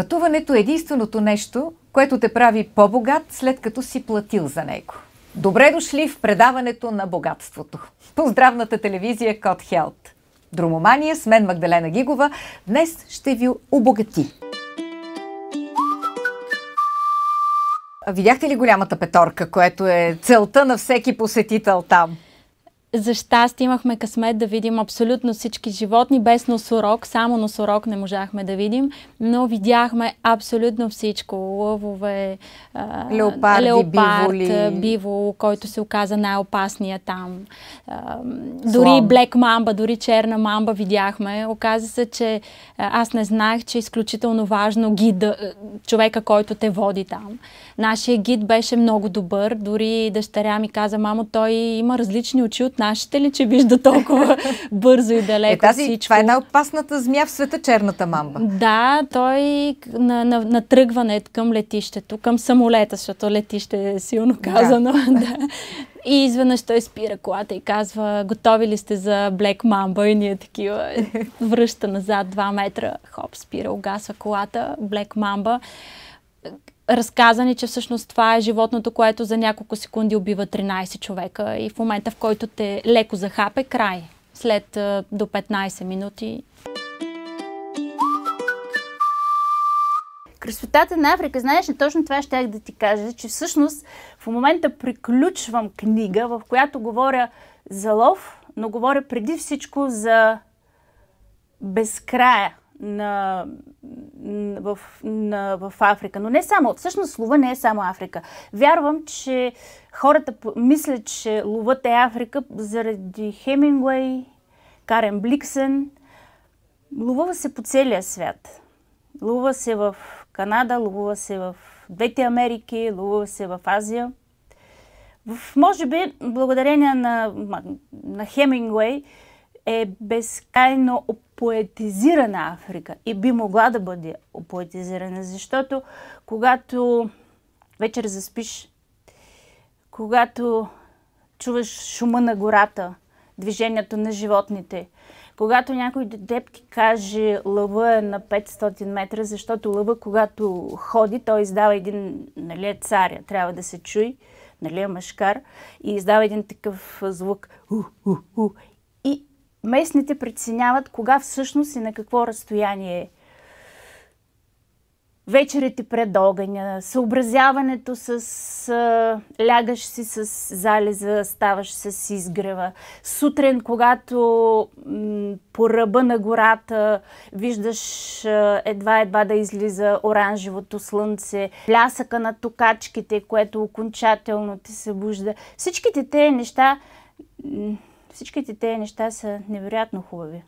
Пътуването е единственото нещо, което те прави по-богат, след като си платил за него. Добре дошли в предаването на богатството. По здравната телевизия Код Хелт. Дромомания с мен Магдалена Гигова днес ще ви обогати. Видяхте ли голямата петорка, което е целта на всеки посетител там? за щастие имахме късмет да видим абсолютно всички животни, без носорог, само носорог не можахме да видим, но видяхме абсолютно всичко. Лъвове, леопарди, леопард, биволи. бивол, който се оказа най-опасния там. Дори блек мамба, дори черна мамба видяхме. Оказа се, че аз не знаех, че е изключително важно гида, човека, който те води там. Нашия гид беше много добър, дори дъщеря ми каза, мамо, той има различни очи от нашите ли, че вижда толкова бързо и далеко е, тази, всичко? Това е най-опасната змия в света, черната мамба. Да, той на, на, на тръгване към летището, към самолета, защото летище е силно казано. Да. да. И изведнъж той спира колата и казва, готови ли сте за Black Mamba? И ние такива връща назад 2 метра, хоп, спира, угасва колата, Black Mamba разказани, че всъщност това е животното, което за няколко секунди убива 13 човека и в момента, в който те леко захапе, край. След до 15 минути. Красотата на Африка, знаеш ли, точно това ях да ти кажа, че всъщност в момента приключвам книга, в която говоря за лов, но говоря преди всичко за безкрая на в, на, в Африка. Но не само. Всъщност лова не е само Африка. Вярвам, че хората мислят, че ловът е Африка заради Хемингуей, Карен Бликсен. Лува се по целия свят. Лува се в Канада, лува се в Двете Америки, лува се в Азия. В, може би, благодарение на, на Хемингуей, е безкрайно поетизирана Африка и би могла да бъде поетизирана, защото когато вечер заспиш, когато чуваш шума на гората, движението на животните, когато някой деп ти каже лъва е на 500 метра, защото лъва, когато ходи, той издава един, нали е царя, трябва да се чуй, нали е мъжкар, и издава един такъв звук. У, у, у. И местните преценяват кога всъщност и на какво разстояние е. Вечерите пред огъня, съобразяването с а, лягаш си с залеза, ставаш с изгрева. Сутрин, когато м, по ръба на гората виждаш едва-едва да излиза оранжевото слънце, лясъка на токачките, което окончателно ти събужда. Всичките те неща Всичките тези неща са невероятно хубави.